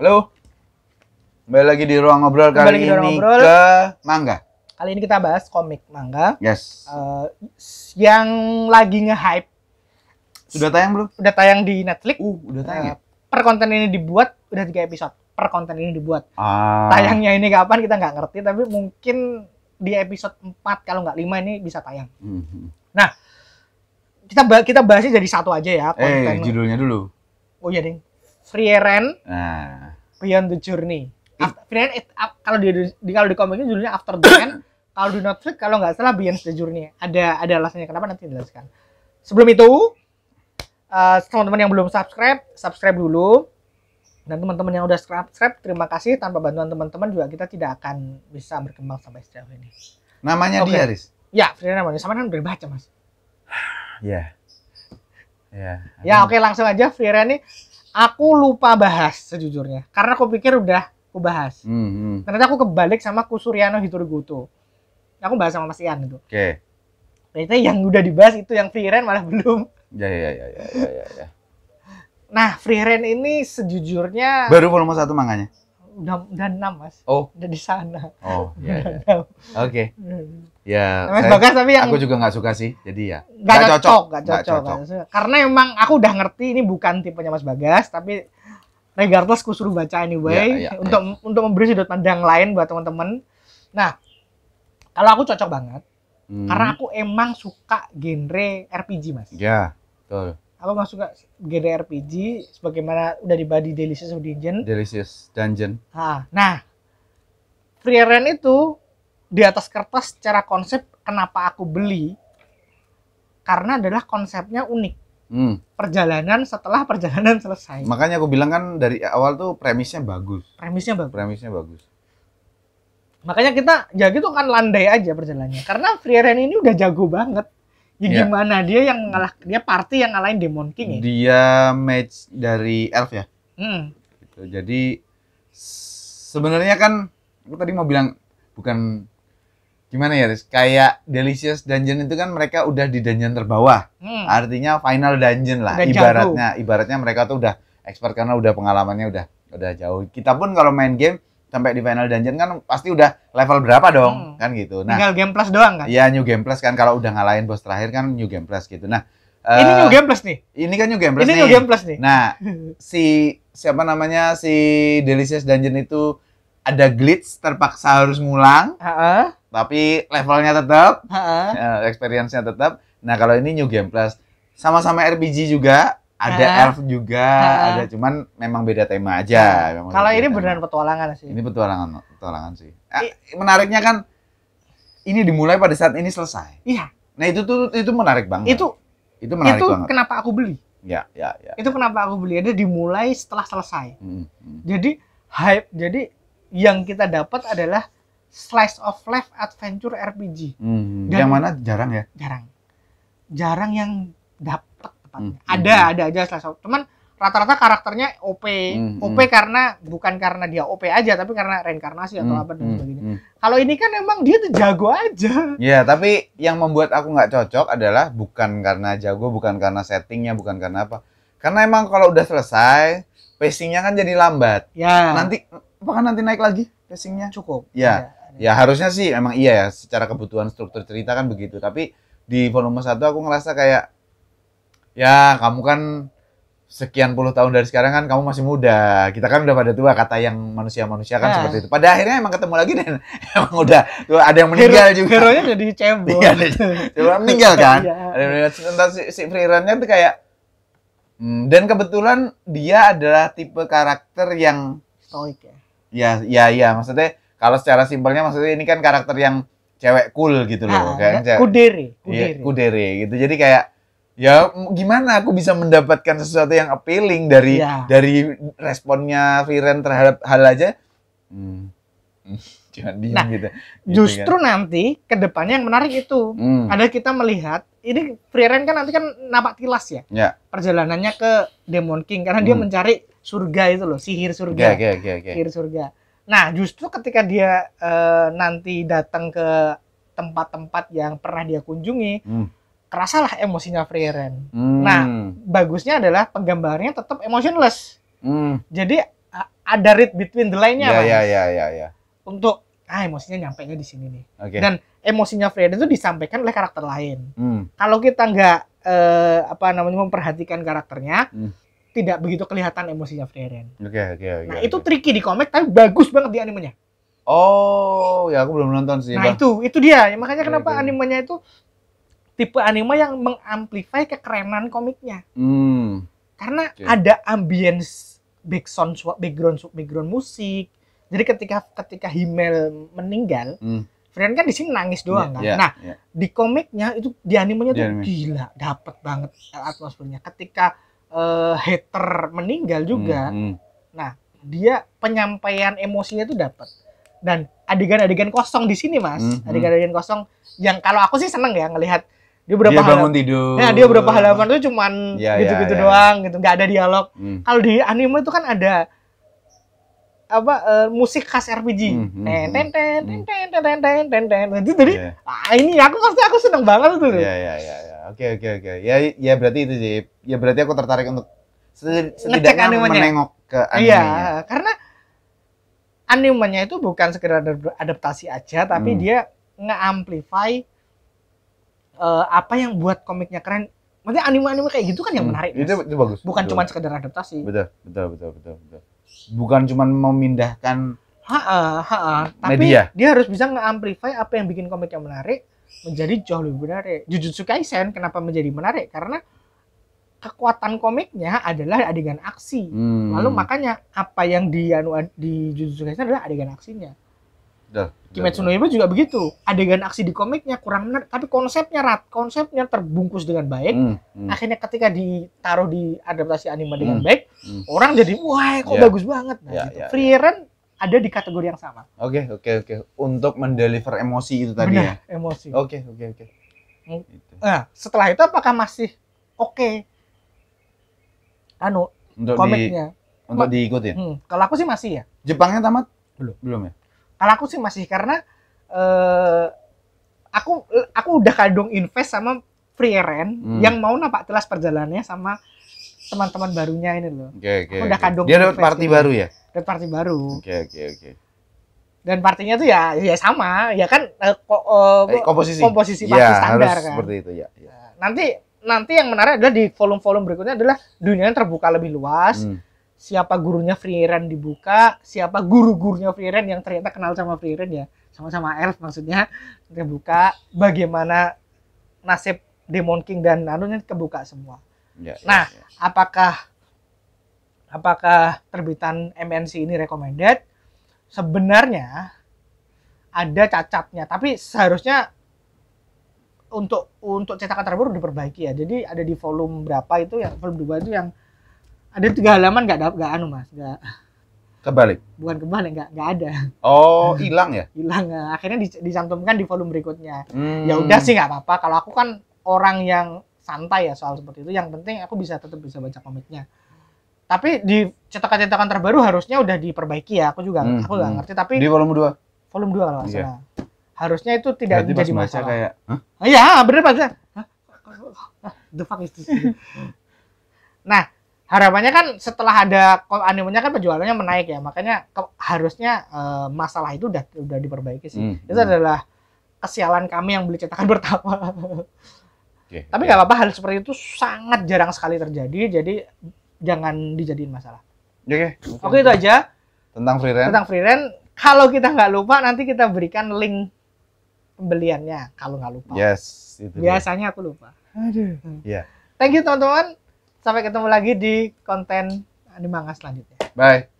Halo. Kembali lagi di ruang ngobrol kali ini ngobrol. ke mangga. Kali ini kita bahas komik mangga. Yes. Uh, yang lagi nge-hype. Sudah tayang belum? Sudah tayang di Netflix. Uh, udah tayang. Uh, per konten ini dibuat udah tiga episode. Per konten ini dibuat. Ah. Tayangnya ini kapan kita nggak ngerti tapi mungkin di episode 4 kalau nggak 5 ini bisa tayang. Mm -hmm. Nah, kita kita bahasnya jadi satu aja ya eh, konten. Eh, judulnya dulu. Oh iya, Ding. Frieren. Nah. Beyond the Journey. After, Frieren it, kalau di, di kalau di komiknya judulnya After the End. kalau di Netflix kalau nggak salah Beyond the Journey. Ada ada alasannya kenapa nanti dijelaskan. Sebelum itu uh, teman-teman yang belum subscribe, subscribe dulu. Dan teman-teman yang udah subscribe, terima kasih. Tanpa bantuan teman-teman juga kita tidak akan bisa berkembang sampai sejauh ini. Namanya okay. dia, Riz? Ya, Frieren namanya. Sama kan udah baca, Mas. Ya. Yeah. Ya, yeah, ya oke okay, langsung aja Frieren nih aku lupa bahas sejujurnya karena aku pikir udah aku bahas. Mm -hmm. Ternyata aku kebalik sama Kusuryano Goto Aku bahas sama Mas Ian itu. Oke. Okay. Ternyata yang udah dibahas itu yang free rent malah belum. Ya ya ya ya ya ya. ya. nah, free rent ini sejujurnya baru volume satu manganya dan enam mas. Oh. Udah di sana. Oh ya. Oke. Hmm. Ya. Mas saya, Bagas tapi yang aku juga nggak suka sih. Jadi ya. nggak cocok. Gak cocok. Gak cocok. Gak cocok. Karena emang aku udah ngerti ini bukan tipenya Mas Bagas tapi regardless aku suruh baca anyway ya, ya, untuk ya. untuk memberi sudut pandang lain buat teman-teman. Nah, kalau aku cocok banget hmm. karena aku emang suka genre RPG mas. Ya, betul apa masuk ke GDRPG sebagaimana udah di body Delicious Dungeon. Delicious Dungeon. Ha, nah, Free Run itu di atas kertas secara konsep kenapa aku beli karena adalah konsepnya unik. Hmm. Perjalanan setelah perjalanan selesai. Makanya aku bilang kan dari awal tuh premisnya bagus. Premisnya bagus. Premisnya bagus. Makanya kita ya gitu kan landai aja perjalanannya. Karena Free Run ini udah jago banget Ya gimana dia yang ngalah dia party yang ngalahin Demon King ya? Dia match dari Elf ya. Hmm. Gitu. Jadi sebenarnya kan aku tadi mau bilang bukan gimana ya Riz? kayak Delicious Dungeon itu kan mereka udah di dungeon terbawah. Hmm. Artinya final dungeon lah udah ibaratnya. Ibaratnya mereka tuh udah expert karena udah pengalamannya udah udah jauh. Kita pun kalau main game sampai di final dungeon kan pasti udah level berapa dong hmm. kan gitu. Nah, tinggal game plus doang kan? Iya new game plus kan kalau udah ngalahin bos terakhir kan new game plus gitu. Nah ini eh, new game plus nih. Ini kan new game plus ini nih. new game plus nih. Nah si siapa namanya si Delicious Dungeon itu ada glitch terpaksa harus ngulang. Uh -uh. Tapi levelnya tetap, eh, experience-nya tetap. Nah kalau ini new game plus sama-sama RPG juga ada uh, elf juga, uh, ada cuman memang beda tema aja. Kalau ini tema. beneran petualangan sih. Ini petualangan, petualangan sih. Ah, menariknya kan ini dimulai pada saat ini selesai. Iya. Nah itu tuh itu menarik banget. Itu itu menarik itu banget. kenapa aku beli? Ya, ya, ya. Itu kenapa aku beli ada dimulai setelah selesai. Hmm, hmm. Jadi hype, jadi yang kita dapat adalah slice of life adventure RPG. Hmm, hmm. yang mana jarang ya? Jarang, jarang yang dapat tepatnya. Hmm. Ada, hmm. ada aja salah satu Cuman rata-rata karakternya OP. Hmm. hmm. OP karena bukan karena dia OP aja, tapi karena reinkarnasi atau hmm. apa dan hmm, sebagainya. Hmm. Kalau ini kan emang dia tuh jago aja. Ya, tapi yang membuat aku nggak cocok adalah bukan karena jago, bukan karena settingnya, bukan karena apa. Karena emang kalau udah selesai, pacingnya kan jadi lambat. Ya. Nanti, apakah nanti naik lagi pacingnya? Cukup. Ya. Ya, ya harusnya sih emang iya ya. Secara kebutuhan struktur cerita kan begitu. Tapi di volume satu aku ngerasa kayak ya kamu kan sekian puluh tahun dari sekarang kan kamu masih muda. Kita kan udah pada tua kata yang manusia-manusia kan yeah. seperti itu. Pada akhirnya emang ketemu lagi dan emang udah tuh ada yang meninggal Hero, juga. Hero-nya jadi cebol. Iya, ada meninggal kan. Iya. Ada yang meninggal. Tentang si, si freerunnya tuh kayak hmm, dan kebetulan dia adalah tipe karakter yang stoik ya. Ya, ya, ya. Maksudnya kalau secara simpelnya maksudnya ini kan karakter yang cewek cool gitu loh, ah, kayak Kudere, iya, kudere. Ya, kudere gitu. Jadi kayak ya gimana aku bisa mendapatkan sesuatu yang appealing dari ya. dari responnya Viren terhadap hal aja hmm. diem nah, gitu, gitu justru kan. nanti kedepannya yang menarik itu hmm. ada kita melihat ini Viren kan nanti kan nampak tilas ya, ya. perjalanannya ke Demon King karena hmm. dia mencari surga itu loh sihir surga okay, okay, okay, okay. sihir surga nah justru ketika dia uh, nanti datang ke tempat-tempat yang pernah dia kunjungi hmm kerasalah emosinya Freeran. Hmm. Nah, bagusnya adalah penggambarnya tetap emotionless. Hmm. Jadi ada read between the line-nya, ya, ya, ya, ya, ya. Untuk ah emosinya nyampe nya di sini nih. Okay. Dan emosinya Freeran itu disampaikan oleh karakter lain. Hmm. Kalau kita nggak eh, apa namanya memperhatikan karakternya, hmm. tidak begitu kelihatan emosinya Freeran. Oke, okay, oke, okay, oke. Okay, nah, okay. itu tricky di komik tapi bagus banget di animenya. Oh, ya aku belum nonton sih. Nah, bang. itu itu dia. Makanya kenapa animenya itu tipe anime yang mengamplify kekerenan komiknya. Hmm. Karena okay. ada ambience background background background musik. Jadi ketika ketika Himmel meninggal, hmm. Frieren kan di sini nangis doang yeah, kan. Yeah, nah, yeah. di komiknya itu di animenya tuh anime. gila, dapet banget atmosfernya. Ketika uh, hater meninggal juga, hmm, hmm. nah dia penyampaian emosinya tuh dapet. Dan adegan-adegan kosong di sini mas, hmm, hmm. adegan-adegan kosong yang kalau aku sih seneng ya ngelihat dia berapa dia bangun halaman, tidur nah dia berapa halaman tuh cuman ya, ya, gitu-gitu ya, doang gitu nggak ada dialog hmm. kalau di anime itu kan ada apa uh, musik khas RPG hmm, hmm, hmm. ten ten ten ten ten ten ten nah, ten itu jadi yeah. ah, ini aku pasti aku seneng banget tuh ya, ya ya ya oke oke oke ya ya berarti itu sih ya berarti aku tertarik untuk setidaknya menengok ke anime iya karena animenya itu bukan sekedar adaptasi aja tapi hmm. dia nge-amplify uh, apa yang buat komiknya keren maksudnya anime-anime kayak gitu kan yang hmm. menarik itu, itu bagus bukan cuma sekedar adaptasi betul betul betul betul, betul. bukan cuma memindahkan ha -ha, ha -ha. tapi media. dia harus bisa nge-amplify apa yang bikin komiknya menarik menjadi jauh lebih menarik Jujutsu Kaisen kenapa menjadi menarik karena kekuatan komiknya adalah adegan aksi. Hmm. Lalu makanya apa yang di anu, di Jujutsu Kaisen adalah adegan aksinya. Duh, Kimetsu no Yaiba juga begitu. Adegan aksi di komiknya kurang menarik, tapi konsepnya rat, konsepnya terbungkus dengan baik. Hmm, hmm. Akhirnya ketika ditaruh di adaptasi anime dengan hmm, baik, hmm. orang jadi wah kok yeah. bagus banget. Nah, yeah, gitu. yeah, ya. Free yeah. ada di kategori yang sama. Oke, okay, oke, okay, oke. Okay. Untuk mendeliver emosi itu tadi Benar, ya. emosi. Oke, okay, oke, okay, oke. Okay. Hmm. Gitu. Nah, setelah itu apakah masih oke? Okay? Anu, untuk komiknya. Di, untuk Ma diikutin. Hmm, kalau aku sih masih ya. Jepangnya tamat? Belum. Belum ya? Kalau aku sih masih karena uh, aku aku udah kadung invest sama free rent hmm. yang mau nampak jelas perjalanannya sama teman-teman barunya ini loh. Okay, okay, aku udah okay. kadung. Dia dapat party gitu. baru ya? Dapat party baru. Oke okay, oke okay, oke. Okay. Dan partinya tuh ya ya sama, ya kan uh, ko, uh, eh, komposisi komposisi party ya, standar kan. seperti itu ya. ya. Nanti nanti yang menarik adalah di volume-volume berikutnya adalah dunia yang terbuka lebih luas. Hmm siapa gurunya Freeran dibuka, siapa guru-gurunya Freeran yang ternyata kenal sama Freeran ya, sama-sama elf maksudnya, terbuka bagaimana nasib Demon King dan Nanunya kebuka semua. Ya, ya nah, ya, ya. apakah apakah terbitan MNC ini recommended? Sebenarnya ada cacatnya, tapi seharusnya untuk untuk cetakan terbaru diperbaiki ya. Jadi ada di volume berapa itu yang volume dua itu yang ada tiga halaman nggak nggak anu mas nggak kebalik bukan kebalik nggak nggak ada oh hilang ya hilang akhirnya dicantumkan di volume berikutnya hmm. ya udah sih nggak apa-apa kalau aku kan orang yang santai ya soal seperti itu yang penting aku bisa tetap bisa baca komiknya tapi di cetakan-cetakan terbaru harusnya udah diperbaiki ya aku juga hmm. aku nggak ngerti tapi di volume dua volume dua kalau nggak harusnya itu tidak Berarti menjadi masalah kayak iya bener pak the fuck is this nah harapannya kan setelah ada animenya kan penjualannya menaik ya makanya ke, harusnya uh, masalah itu udah udah diperbaiki sih hmm. itu hmm. adalah kesialan kami yang beli cetakan pertama yeah, tapi ya. nggak yeah. apa-apa hal seperti itu sangat jarang sekali terjadi jadi jangan dijadiin masalah oke okay, oke okay, itu aja tentang free rent tentang free rent kalau kita nggak lupa nanti kita berikan link pembeliannya kalau nggak lupa yes itu biasanya dia. aku lupa aduh hmm. yeah. thank you teman-teman Sampai ketemu lagi di konten Animanga selanjutnya. Bye.